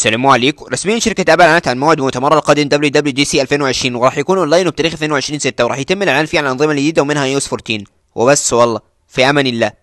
السلام عليكم رسميا شركة ابل اعلنت عن موعد مؤتمرها القادم سي 2020 وراح يكون اونلاين بتاريخ 22 6 وراح يتم الاعلان فيه عن الانظمة الجديدة ومنها iOS 14 وبس والله في امان الله